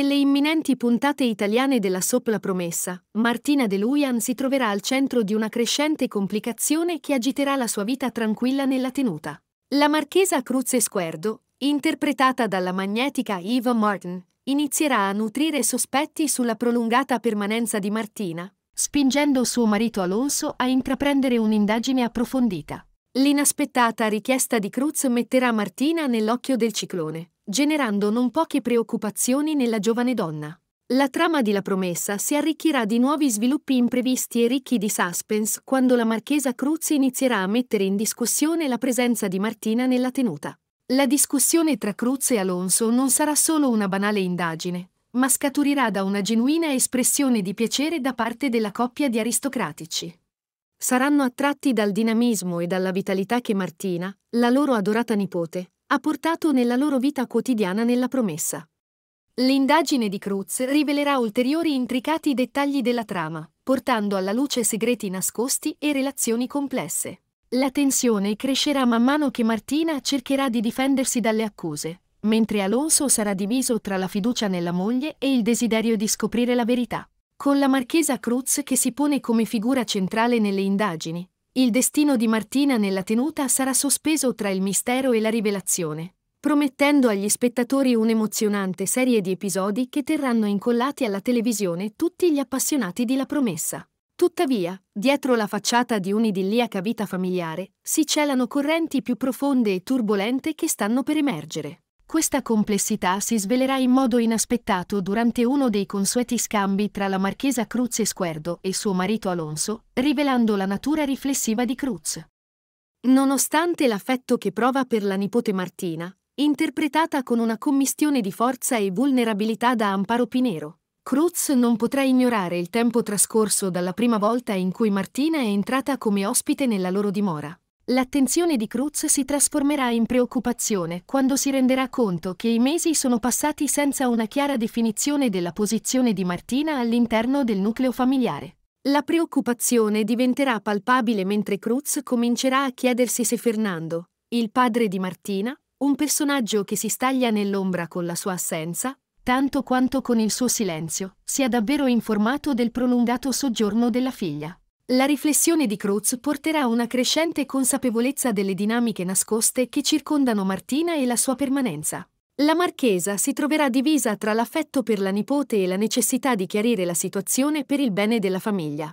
Nelle imminenti puntate italiane della Sopla Promessa, Martina De Luian si troverà al centro di una crescente complicazione che agiterà la sua vita tranquilla nella tenuta. La marchesa Cruz Esquerdo, interpretata dalla magnetica Eva Martin, inizierà a nutrire sospetti sulla prolungata permanenza di Martina, spingendo suo marito Alonso a intraprendere un'indagine approfondita. L'inaspettata richiesta di Cruz metterà Martina nell'occhio del ciclone generando non poche preoccupazioni nella giovane donna. La trama di La promessa si arricchirà di nuovi sviluppi imprevisti e ricchi di suspense quando la marchesa Cruz inizierà a mettere in discussione la presenza di Martina nella tenuta. La discussione tra Cruz e Alonso non sarà solo una banale indagine, ma scaturirà da una genuina espressione di piacere da parte della coppia di aristocratici. Saranno attratti dal dinamismo e dalla vitalità che Martina, la loro adorata nipote, ha portato nella loro vita quotidiana nella promessa. L'indagine di Cruz rivelerà ulteriori intricati dettagli della trama, portando alla luce segreti nascosti e relazioni complesse. La tensione crescerà man mano che Martina cercherà di difendersi dalle accuse, mentre Alonso sarà diviso tra la fiducia nella moglie e il desiderio di scoprire la verità. Con la marchesa Cruz che si pone come figura centrale nelle indagini, il destino di Martina nella tenuta sarà sospeso tra il mistero e la rivelazione, promettendo agli spettatori un'emozionante serie di episodi che terranno incollati alla televisione tutti gli appassionati di La Promessa. Tuttavia, dietro la facciata di un'idilliaca vita familiare, si celano correnti più profonde e turbolente che stanno per emergere. Questa complessità si svelerà in modo inaspettato durante uno dei consueti scambi tra la marchesa Cruz e Squerdo e suo marito Alonso, rivelando la natura riflessiva di Cruz. Nonostante l'affetto che prova per la nipote Martina, interpretata con una commistione di forza e vulnerabilità da Amparo Pinero, Cruz non potrà ignorare il tempo trascorso dalla prima volta in cui Martina è entrata come ospite nella loro dimora, L'attenzione di Cruz si trasformerà in preoccupazione quando si renderà conto che i mesi sono passati senza una chiara definizione della posizione di Martina all'interno del nucleo familiare. La preoccupazione diventerà palpabile mentre Cruz comincerà a chiedersi se Fernando, il padre di Martina, un personaggio che si staglia nell'ombra con la sua assenza, tanto quanto con il suo silenzio, sia davvero informato del prolungato soggiorno della figlia. La riflessione di Cruz porterà a una crescente consapevolezza delle dinamiche nascoste che circondano Martina e la sua permanenza. La marchesa si troverà divisa tra l'affetto per la nipote e la necessità di chiarire la situazione per il bene della famiglia.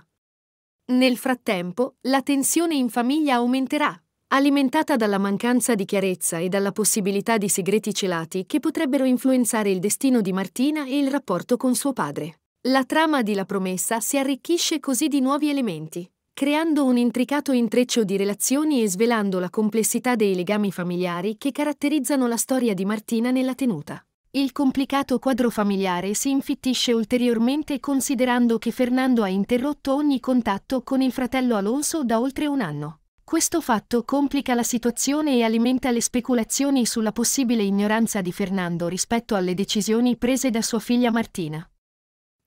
Nel frattempo, la tensione in famiglia aumenterà, alimentata dalla mancanza di chiarezza e dalla possibilità di segreti celati che potrebbero influenzare il destino di Martina e il rapporto con suo padre. La trama di La promessa si arricchisce così di nuovi elementi, creando un intricato intreccio di relazioni e svelando la complessità dei legami familiari che caratterizzano la storia di Martina nella tenuta. Il complicato quadro familiare si infittisce ulteriormente considerando che Fernando ha interrotto ogni contatto con il fratello Alonso da oltre un anno. Questo fatto complica la situazione e alimenta le speculazioni sulla possibile ignoranza di Fernando rispetto alle decisioni prese da sua figlia Martina.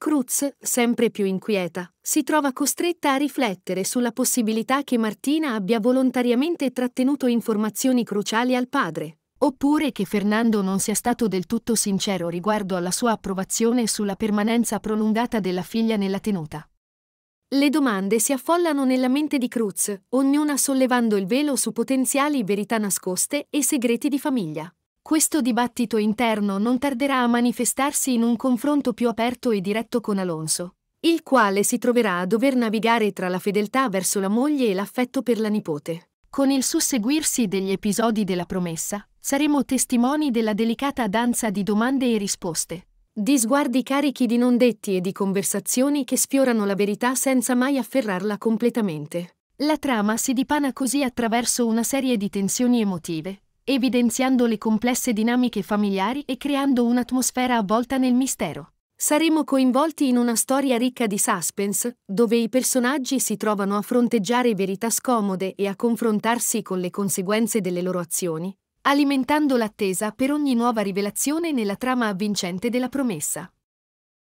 Cruz, sempre più inquieta, si trova costretta a riflettere sulla possibilità che Martina abbia volontariamente trattenuto informazioni cruciali al padre, oppure che Fernando non sia stato del tutto sincero riguardo alla sua approvazione sulla permanenza prolungata della figlia nella tenuta. Le domande si affollano nella mente di Cruz, ognuna sollevando il velo su potenziali verità nascoste e segreti di famiglia. Questo dibattito interno non tarderà a manifestarsi in un confronto più aperto e diretto con Alonso, il quale si troverà a dover navigare tra la fedeltà verso la moglie e l'affetto per la nipote. Con il susseguirsi degli episodi della promessa, saremo testimoni della delicata danza di domande e risposte, di sguardi carichi di non detti e di conversazioni che sfiorano la verità senza mai afferrarla completamente. La trama si dipana così attraverso una serie di tensioni emotive, evidenziando le complesse dinamiche familiari e creando un'atmosfera avvolta nel mistero. Saremo coinvolti in una storia ricca di suspense, dove i personaggi si trovano a fronteggiare verità scomode e a confrontarsi con le conseguenze delle loro azioni, alimentando l'attesa per ogni nuova rivelazione nella trama avvincente della promessa.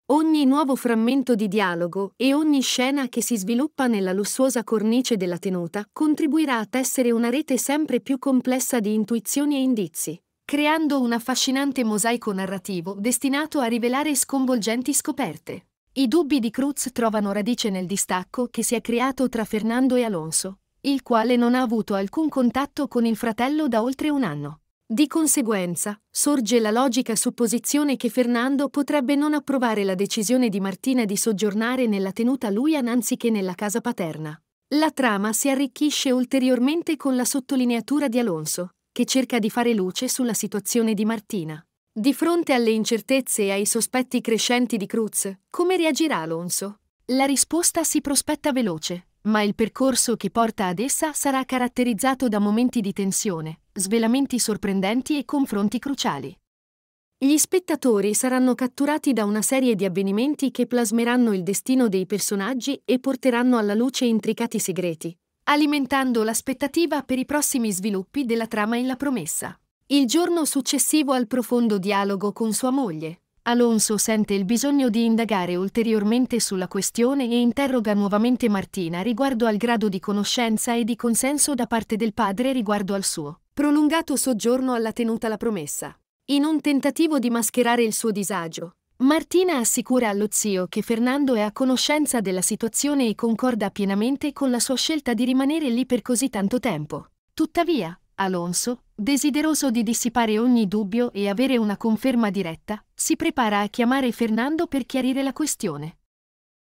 Ogni nuovo frammento di dialogo e ogni scena che si sviluppa nella lussuosa cornice della tenuta contribuirà a tessere una rete sempre più complessa di intuizioni e indizi, creando un affascinante mosaico narrativo destinato a rivelare sconvolgenti scoperte. I dubbi di Cruz trovano radice nel distacco che si è creato tra Fernando e Alonso, il quale non ha avuto alcun contatto con il fratello da oltre un anno. Di conseguenza, sorge la logica supposizione che Fernando potrebbe non approvare la decisione di Martina di soggiornare nella tenuta Luian anziché nella casa paterna. La trama si arricchisce ulteriormente con la sottolineatura di Alonso, che cerca di fare luce sulla situazione di Martina. Di fronte alle incertezze e ai sospetti crescenti di Cruz, come reagirà Alonso? La risposta si prospetta veloce, ma il percorso che porta ad essa sarà caratterizzato da momenti di tensione, svelamenti sorprendenti e confronti cruciali. Gli spettatori saranno catturati da una serie di avvenimenti che plasmeranno il destino dei personaggi e porteranno alla luce intricati segreti, alimentando l'aspettativa per i prossimi sviluppi della trama in La Promessa. Il giorno successivo al profondo dialogo con sua moglie, Alonso sente il bisogno di indagare ulteriormente sulla questione e interroga nuovamente Martina riguardo al grado di conoscenza e di consenso da parte del padre riguardo al suo prolungato soggiorno alla tenuta la promessa. In un tentativo di mascherare il suo disagio, Martina assicura allo zio che Fernando è a conoscenza della situazione e concorda pienamente con la sua scelta di rimanere lì per così tanto tempo. Tuttavia, Alonso, desideroso di dissipare ogni dubbio e avere una conferma diretta, si prepara a chiamare Fernando per chiarire la questione.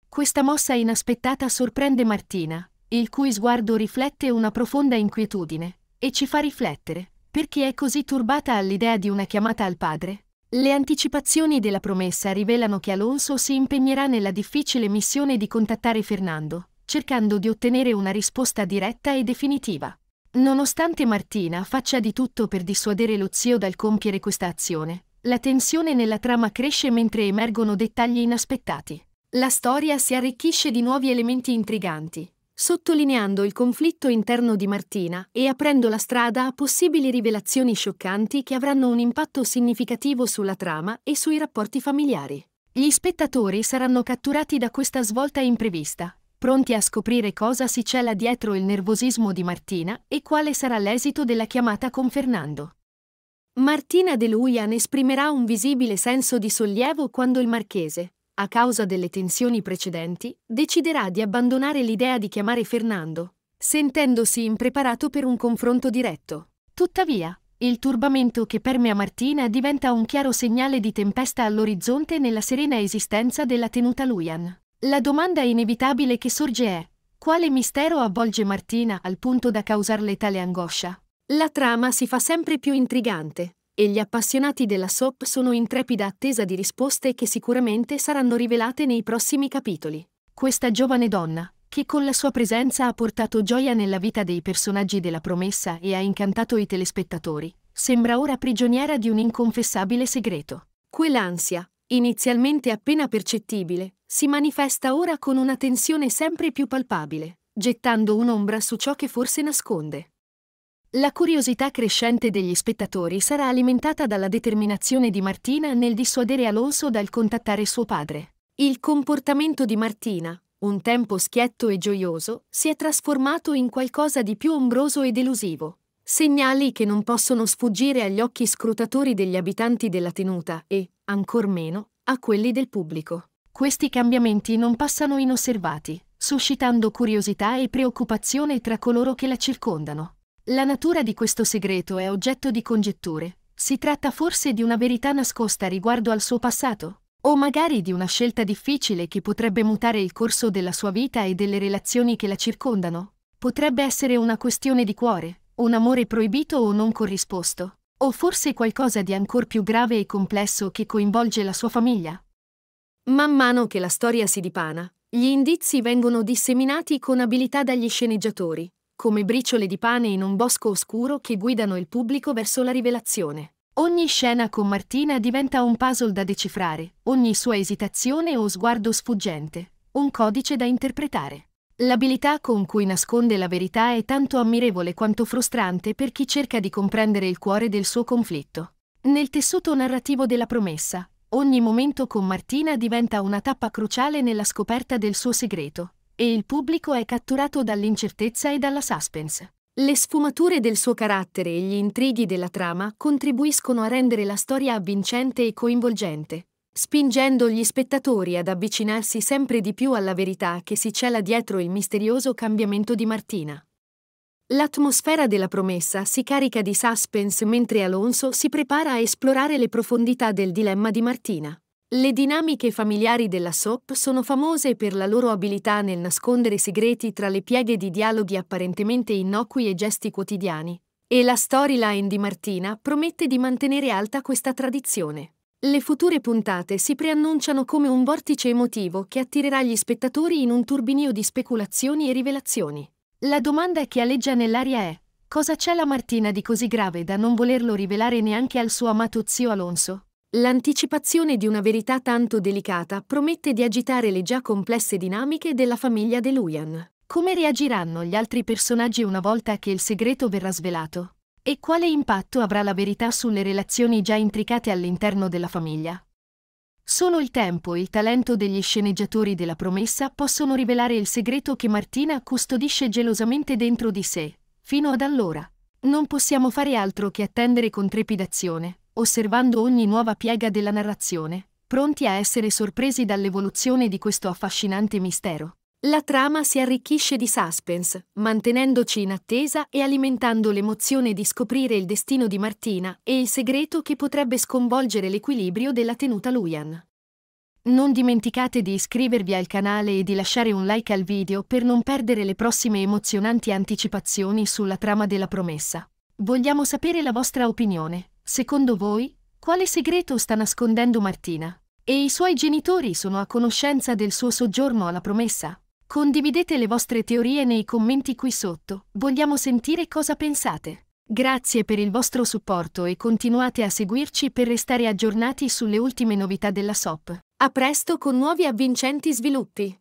Questa mossa inaspettata sorprende Martina, il cui sguardo riflette una profonda inquietudine, e ci fa riflettere, perché è così turbata all'idea di una chiamata al padre. Le anticipazioni della promessa rivelano che Alonso si impegnerà nella difficile missione di contattare Fernando, cercando di ottenere una risposta diretta e definitiva. Nonostante Martina faccia di tutto per dissuadere lo zio dal compiere questa azione, la tensione nella trama cresce mentre emergono dettagli inaspettati. La storia si arricchisce di nuovi elementi intriganti, sottolineando il conflitto interno di Martina e aprendo la strada a possibili rivelazioni scioccanti che avranno un impatto significativo sulla trama e sui rapporti familiari. Gli spettatori saranno catturati da questa svolta imprevista pronti a scoprire cosa si cela dietro il nervosismo di Martina e quale sarà l'esito della chiamata con Fernando. Martina De Luian esprimerà un visibile senso di sollievo quando il marchese, a causa delle tensioni precedenti, deciderà di abbandonare l'idea di chiamare Fernando, sentendosi impreparato per un confronto diretto. Tuttavia, il turbamento che permea Martina diventa un chiaro segnale di tempesta all'orizzonte nella serena esistenza della tenuta Luian. La domanda inevitabile che sorge è quale mistero avvolge Martina al punto da causarle tale angoscia? La trama si fa sempre più intrigante e gli appassionati della SOP sono in trepida attesa di risposte che sicuramente saranno rivelate nei prossimi capitoli. Questa giovane donna, che con la sua presenza ha portato gioia nella vita dei personaggi della promessa e ha incantato i telespettatori, sembra ora prigioniera di un inconfessabile segreto. Quell'ansia, inizialmente appena percettibile, si manifesta ora con una tensione sempre più palpabile, gettando un'ombra su ciò che forse nasconde. La curiosità crescente degli spettatori sarà alimentata dalla determinazione di Martina nel dissuadere Alonso dal contattare suo padre. Il comportamento di Martina, un tempo schietto e gioioso, si è trasformato in qualcosa di più ombroso e delusivo. Segnali che non possono sfuggire agli occhi scrutatori degli abitanti della tenuta e, ancor meno, a quelli del pubblico questi cambiamenti non passano inosservati, suscitando curiosità e preoccupazione tra coloro che la circondano. La natura di questo segreto è oggetto di congetture. Si tratta forse di una verità nascosta riguardo al suo passato? O magari di una scelta difficile che potrebbe mutare il corso della sua vita e delle relazioni che la circondano? Potrebbe essere una questione di cuore, un amore proibito o non corrisposto, o forse qualcosa di ancor più grave e complesso che coinvolge la sua famiglia, Man mano che la storia si dipana, gli indizi vengono disseminati con abilità dagli sceneggiatori, come briciole di pane in un bosco oscuro che guidano il pubblico verso la rivelazione. Ogni scena con Martina diventa un puzzle da decifrare, ogni sua esitazione o sguardo sfuggente, un codice da interpretare. L'abilità con cui nasconde la verità è tanto ammirevole quanto frustrante per chi cerca di comprendere il cuore del suo conflitto. Nel tessuto narrativo della promessa, Ogni momento con Martina diventa una tappa cruciale nella scoperta del suo segreto, e il pubblico è catturato dall'incertezza e dalla suspense. Le sfumature del suo carattere e gli intrighi della trama contribuiscono a rendere la storia avvincente e coinvolgente, spingendo gli spettatori ad avvicinarsi sempre di più alla verità che si cela dietro il misterioso cambiamento di Martina. L'atmosfera della promessa si carica di suspense mentre Alonso si prepara a esplorare le profondità del dilemma di Martina. Le dinamiche familiari della SOP sono famose per la loro abilità nel nascondere segreti tra le pieghe di dialoghi apparentemente innocui e gesti quotidiani. E la storyline di Martina promette di mantenere alta questa tradizione. Le future puntate si preannunciano come un vortice emotivo che attirerà gli spettatori in un turbinio di speculazioni e rivelazioni. La domanda che aleggia nell'aria è cosa c'è la Martina di così grave da non volerlo rivelare neanche al suo amato zio Alonso? L'anticipazione di una verità tanto delicata promette di agitare le già complesse dinamiche della famiglia De Luyan. Come reagiranno gli altri personaggi una volta che il segreto verrà svelato? E quale impatto avrà la verità sulle relazioni già intricate all'interno della famiglia? Solo il tempo e il talento degli sceneggiatori della promessa possono rivelare il segreto che Martina custodisce gelosamente dentro di sé. Fino ad allora, non possiamo fare altro che attendere con trepidazione, osservando ogni nuova piega della narrazione, pronti a essere sorpresi dall'evoluzione di questo affascinante mistero. La trama si arricchisce di suspense, mantenendoci in attesa e alimentando l'emozione di scoprire il destino di Martina e il segreto che potrebbe sconvolgere l'equilibrio della tenuta Luyan. Non dimenticate di iscrivervi al canale e di lasciare un like al video per non perdere le prossime emozionanti anticipazioni sulla trama della promessa. Vogliamo sapere la vostra opinione. Secondo voi, quale segreto sta nascondendo Martina? E i suoi genitori sono a conoscenza del suo soggiorno alla promessa? Condividete le vostre teorie nei commenti qui sotto, vogliamo sentire cosa pensate. Grazie per il vostro supporto e continuate a seguirci per restare aggiornati sulle ultime novità della SOP. A presto con nuovi avvincenti sviluppi!